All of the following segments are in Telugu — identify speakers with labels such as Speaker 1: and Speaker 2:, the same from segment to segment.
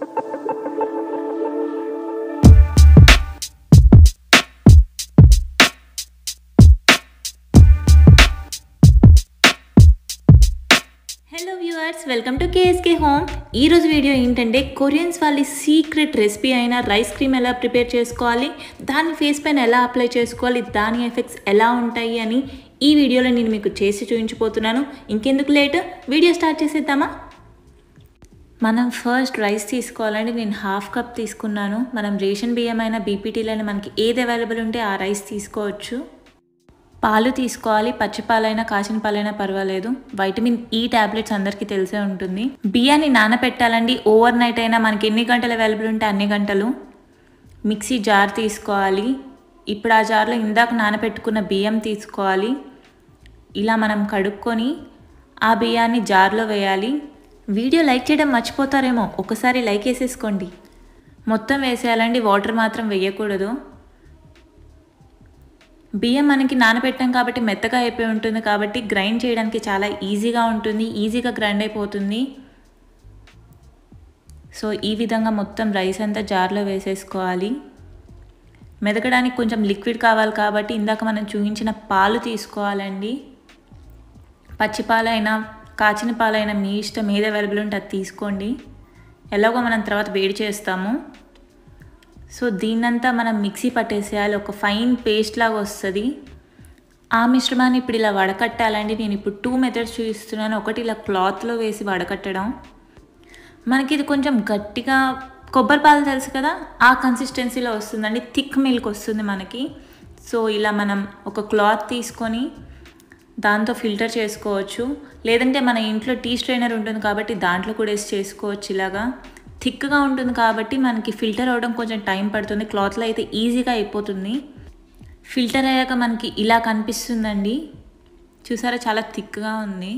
Speaker 1: Hello viewers welcome to KSK home ఈరోజు వీడియో ఏంటంటే కొరియన్స్ వాళ్ళ సీక్రెట్ రెసిపీ అయిన రైస్ క్రీమ్ ఎలా ప్రిపేర్ చేసుకోవాలి దాని ఫేస్ పైన ఎలా అప్లై చేసుకోవాలి దాని ఎఫెక్ట్స్ ఎలా ఉంటాయి అని ఈ వీడియోలో నేను మీకు చేసి చూపించిపోతున్నాను ఇంకెందుకు లేట్ వీడియో స్టార్ట్ చేసేద్దామా మనం ఫస్ట్ రైస్ తీసుకోవాలండి నేను హాఫ్ కప్ తీసుకున్నాను మనం రేషన్ బియ్యం అయినా బీపీటీలైనా మనకి ఏది అవైలబుల్ ఉంటే ఆ రైస్ తీసుకోవచ్చు పాలు తీసుకోవాలి పచ్చిపాలైనా కాసిన పాలైనా పర్వాలేదు వైటమిన్ ఈ ట్యాబ్లెట్స్ అందరికీ తెలిసే ఉంటుంది బియ్యాన్ని నానపెట్టాలండి ఓవర్ నైట్ అయినా మనకి ఎన్ని గంటలు అవైలబుల్ ఉంటే అన్ని గంటలు మిక్సీ జార్ తీసుకోవాలి ఇప్పుడు ఆ జార్లో ఇందాక నానపెట్టుకున్న బియ్యం తీసుకోవాలి ఇలా మనం కడుక్కొని ఆ బియ్యాన్ని జార్లో వేయాలి వీడియో లైక్ చేయడం మర్చిపోతారేమో ఒకసారి లైక్ వేసేసుకోండి మొత్తం వేసేయాలండి వాటర్ మాత్రం వేయకూడదు బియ్యం మనకి నానబెట్టాం కాబట్టి మెత్తగా అయిపోయి ఉంటుంది కాబట్టి గ్రైండ్ చేయడానికి చాలా ఈజీగా ఉంటుంది ఈజీగా గ్రైండ్ అయిపోతుంది సో ఈ విధంగా మొత్తం రైస్ అంతా జార్లో వేసేసుకోవాలి మెదకడానికి కొంచెం లిక్విడ్ కావాలి కాబట్టి ఇందాక మనం చూపించిన పాలు తీసుకోవాలండి పచ్చిపాలైనా కాచిన పాలైన మీ ఇష్టం మీద అవైలబుల్ ఉంటే అది తీసుకోండి ఎలాగో మనం తర్వాత వేడి చేస్తాము సో దీన్నంతా మనం మిక్సీ పట్టేసేయాలి ఒక ఫైన్ పేస్ట్ లాగా వస్తుంది ఆ మిశ్రమాన్ని ఇప్పుడు ఇలా వడకట్టాలండి నేను ఇప్పుడు టూ మెథడ్స్ చూపిస్తున్నాను ఒకటి ఇలా క్లాత్లో వేసి వడకట్టడం మనకి ఇది కొంచెం గట్టిగా కొబ్బరి పాలు తెలుసు కదా ఆ కన్సిస్టెన్సీలో వస్తుందండి థిక్ మిల్క్ వస్తుంది మనకి సో ఇలా మనం ఒక క్లాత్ తీసుకొని దాంతో ఫిల్టర్ చేసుకోవచ్చు లేదంటే మన ఇంట్లో టీ స్ట్రైనర్ ఉంటుంది కాబట్టి దాంట్లో కూడా వేసి చేసుకోవచ్చు ఇలాగా థిక్గా ఉంటుంది కాబట్టి మనకి ఫిల్టర్ అవ్వడం కొంచెం టైం పడుతుంది క్లాత్లో అయితే ఈజీగా అయిపోతుంది ఫిల్టర్ అయ్యాక మనకి ఇలా కనిపిస్తుందండి చూసారా చాలా థిక్గా ఉంది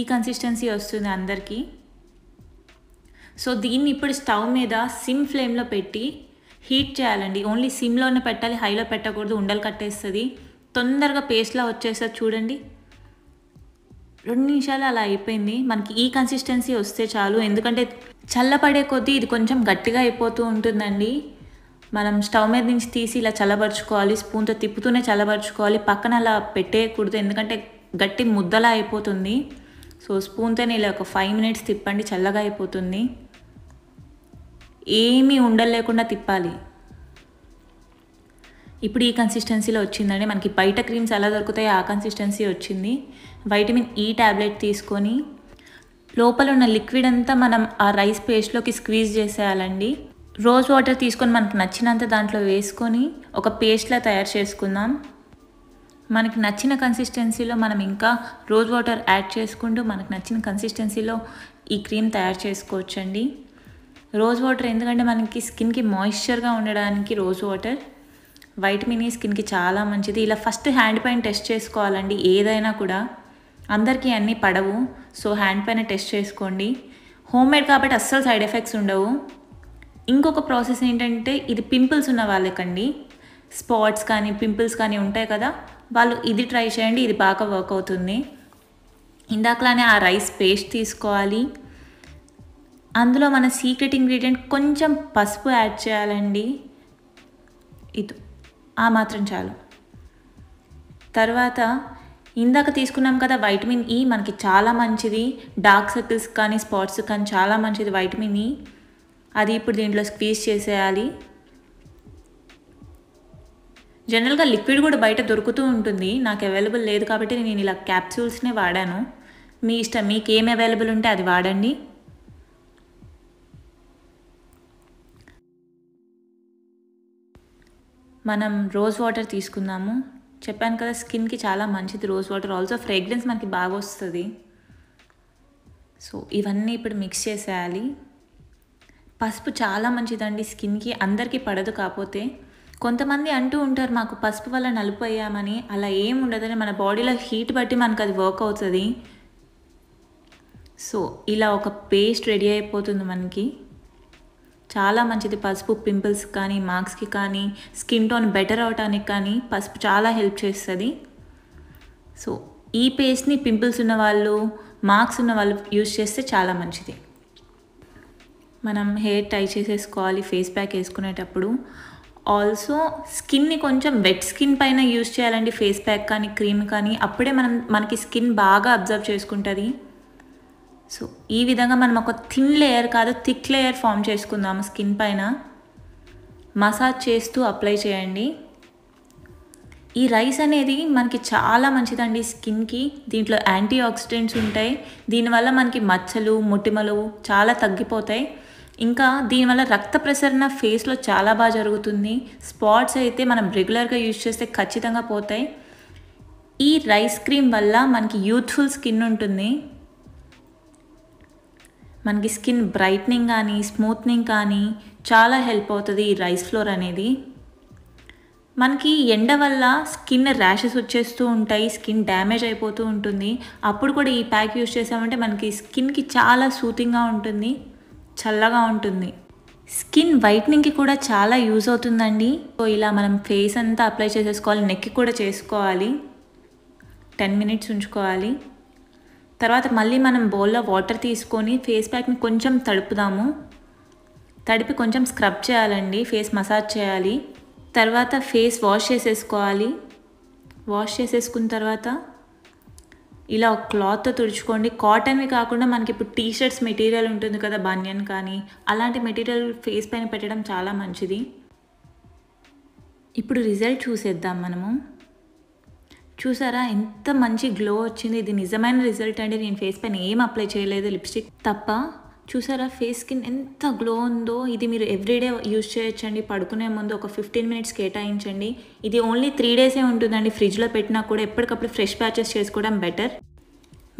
Speaker 1: ఈ కన్సిస్టెన్సీ వస్తుంది అందరికీ సో దీన్ని ఇప్పుడు స్టవ్ మీద సిమ్ ఫ్లేమ్లో పెట్టి హీట్ చేయాలండి ఓన్లీ సిమ్లోనే పెట్టాలి హైలో పెట్టకూడదు ఉండలు కట్టేస్తుంది తొందరగా పేస్ట్లా వచ్చేస్తుంది చూడండి రెండు నిమిషాలు అలా అయిపోయింది మనకి ఈ కన్సిస్టెన్సీ వస్తే చాలు ఎందుకంటే చల్లపడే కొద్దీ ఇది కొంచెం గట్టిగా అయిపోతూ ఉంటుందండి మనం స్టవ్ మీద నుంచి తీసి ఇలా చల్లబరుచుకోవాలి స్పూన్తో తిప్పుతూనే చల్లబరుచుకోవాలి పక్కన అలా పెట్టేయకూడదు ఎందుకంటే గట్టి ముద్దలా అయిపోతుంది సో స్పూన్తోనే ఇలా ఒక ఫైవ్ మినిట్స్ తిప్పండి చల్లగా అయిపోతుంది ఏమీ ఉండలేకుండా తిప్పాలి ఇప్పుడు ఈ కన్సిస్టెన్సీలో వచ్చిందండి మనకి బయట క్రీమ్స్ ఎలా దొరుకుతాయో ఆ కన్సిస్టెన్సీ వచ్చింది వైటమిన్ ఈ ట్యాబ్లెట్ తీసుకొని లోపల ఉన్న లిక్విడ్ అంతా మనం ఆ రైస్ పేస్ట్లోకి స్క్వీజ్ చేసేయాలండి రోజ్ వాటర్ తీసుకొని మనకు నచ్చినంత దాంట్లో వేసుకొని ఒక పేస్ట్లా తయారు చేసుకుందాం మనకి నచ్చిన కన్సిస్టెన్సీలో మనం ఇంకా రోజ్ వాటర్ యాడ్ చేసుకుంటూ మనకు నచ్చిన కన్సిస్టెన్సీలో ఈ క్రీమ్ తయారు చేసుకోవచ్చండి రోజ్ వాటర్ ఎందుకంటే మనకి స్కిన్కి మాయిశ్చర్గా ఉండడానికి రోజ్ వాటర్ వైటమిన్ ఈ స్కిన్కి చాలా మంచిది ఇలా ఫస్ట్ హ్యాండ్ పైన టెస్ట్ చేసుకోవాలండి ఏదైనా కూడా అందరికీ అన్నీ పడవు సో హ్యాండ్ పైన టెస్ట్ చేసుకోండి హోమ్ మేడ్ కాబట్టి అస్సలు సైడ్ ఎఫెక్ట్స్ ఉండవు ఇంకొక ప్రాసెస్ ఏంటంటే ఇది పింపుల్స్ ఉన్న వాళ్ళకండి స్పాట్స్ కానీ పింపుల్స్ కానీ ఉంటాయి కదా వాళ్ళు ఇది ట్రై చేయండి ఇది బాగా వర్క్ అవుతుంది ఇందాకలానే ఆ రైస్ పేస్ట్ తీసుకోవాలి అందులో మన సీక్రెట్ ఇంగ్రీడియంట్ కొంచెం పసుపు యాడ్ చేయాలండి ఇది ఆ మాత్రం చాలు తర్వాత ఇందాక తీసుకున్నాం కదా వైటమిన్ ఈ e, మనకి చాలా మంచిది డార్క్ సర్కిల్స్ కానీ స్పాట్స్ కానీ చాలా మంచిది వైటమిన్ ఈ e. అది ఇప్పుడు దీంట్లో స్క్వీజ్ చేసేయాలి జనరల్గా లిక్విడ్ కూడా బయట దొరుకుతూ ఉంటుంది నాకు అవైలబుల్ లేదు కాబట్టి నేను ఇలా క్యాప్సూల్స్నే వాడాను మీ ఇష్టం మీకు ఏమి అవైలబుల్ ఉంటే అది వాడండి మనం రోజ్ వాటర్ తీసుకుందాము చెప్పాను కదా స్కిన్కి చాలా మంచిది రోజ్ వాటర్ ఆల్సో ఫ్రేగ్రెన్స్ మనకి బాగా వస్తుంది సో ఇవన్నీ ఇప్పుడు మిక్స్ చేసేయాలి పసుపు చాలా మంచిదండి స్కిన్కి అందరికీ పడదు కాకపోతే కొంతమంది అంటూ ఉంటారు మాకు పసుపు వల్ల నలుపు అయ్యామని అలా ఏం ఉండదని మన బాడీలో హీట్ బట్టి మనకు అది వర్క్ అవుతుంది సో ఇలా ఒక పేస్ట్ రెడీ అయిపోతుంది మనకి చాలా మంచిది పసుపు పింపుల్స్ కానీ మార్క్స్కి కానీ స్కిన్ టోన్ బెటర్ అవడానికి కానీ పసుపు చాలా హెల్ప్ చేస్తుంది సో ఈ పేస్ట్ని పింపుల్స్ ఉన్న వాళ్ళు మార్క్స్ ఉన్న వాళ్ళు యూజ్ చేస్తే చాలా మంచిది మనం హెయిర్ టై చేసేసుకోవాలి ఫేస్ ప్యాక్ వేసుకునేటప్పుడు ఆల్సో స్కిన్ని కొంచెం వెట్ స్కిన్ పైన యూజ్ చేయాలండి ఫేస్ ప్యాక్ కానీ క్రీమ్ కానీ అప్పుడే మనం మనకి స్కిన్ బాగా అబ్జర్వ్ చేసుకుంటుంది సో ఈ విధంగా మనం ఒక థిన్ లేయర్ కాదు థిక్ లేయర్ ఫామ్ చేసుకుందాము స్కిన్ పైన మసాజ్ చేస్తూ అప్లై చేయండి ఈ రైస్ అనేది మనకి చాలా మంచిదండి స్కిన్కి దీంట్లో యాంటీ ఆక్సిడెంట్స్ ఉంటాయి దీనివల్ల మనకి మచ్చలు మొటిమలు చాలా తగ్గిపోతాయి ఇంకా దీనివల్ల రక్త ప్రసరణ ఫేస్లో చాలా బాగా జరుగుతుంది స్పాట్స్ అయితే మనం రెగ్యులర్గా యూజ్ చేస్తే ఖచ్చితంగా పోతాయి ఈ రైస్ క్రీమ్ వల్ల మనకి యూత్ఫుల్ స్కిన్ ఉంటుంది మనకి స్కిన్ బ్రైట్నింగ్ కానీ స్మూత్నింగ్ కానీ చాలా హెల్ప్ అవుతుంది ఈ రైస్ ఫ్లోర్ అనేది మనకి ఎండ వల్ల స్కిన్ ర్యాషెస్ వచ్చేస్తూ ఉంటాయి స్కిన్ డ్యామేజ్ అయిపోతూ ఉంటుంది అప్పుడు కూడా ఈ ప్యాక్ యూజ్ చేసామంటే మనకి స్కిన్కి చాలా సూతింగ్గా ఉంటుంది చల్లగా ఉంటుంది స్కిన్ వైట్నింగ్కి కూడా చాలా యూజ్ అవుతుందండి సో ఇలా మనం ఫేస్ అంతా అప్లై చేసేసుకోవాలి నెక్కి కూడా చేసుకోవాలి టెన్ మినిట్స్ ఉంచుకోవాలి తర్వాత మళ్ళీ మనం బౌల్లో వాటర్ తీసుకొని ఫేస్ ప్యాక్ని కొంచెం తడుపుదాము తడిపి కొంచెం స్క్రబ్ చేయాలండి ఫేస్ మసాజ్ చేయాలి తర్వాత ఫేస్ వాష్ చేసేసుకోవాలి వాష్ చేసేసుకున్న తర్వాత ఇలా ఒక క్లాత్తో తుడుచుకోండి కాటన్వి కాకుండా మనకి ఇప్పుడు టీ షర్ట్స్ మెటీరియల్ ఉంటుంది కదా బనియన్ కానీ అలాంటి మెటీరియల్ ఫేస్ పైన పెట్టడం చాలా మంచిది ఇప్పుడు రిజల్ట్ చూసేద్దాం మనము చూసారా ఎంత మంచి గ్లో వచ్చింది ఇది నిజమైన రిజల్ట్ అండి నేను ఫేస్ పైన ఏం అప్లై చేయలేదు లిప్స్టిక్ తప్ప చూసారా ఫేస్ స్కిన్ ఎంత గ్లో ఉందో ఇది మీరు ఎవ్రీడే యూజ్ చేయొచ్చండి పడుకునే ముందు ఒక ఫిఫ్టీన్ మినిట్స్ కేటాయించండి ఇది ఓన్లీ త్రీ డేసే ఉంటుందండి ఫ్రిడ్జ్లో పెట్టినా కూడా ఎప్పటికప్పుడు ఫ్రెష్ ప్యాచెస్ చేసుకోవడం బెటర్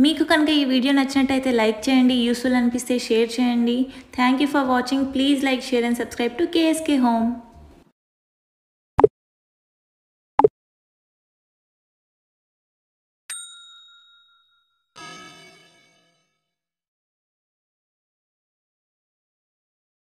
Speaker 1: మీకు కనుక ఈ వీడియో నచ్చినట్టయితే లైక్ చేయండి యూస్ఫుల్ అనిపిస్తే షేర్ చేయండి thank you for watching please like share and subscribe to KSK home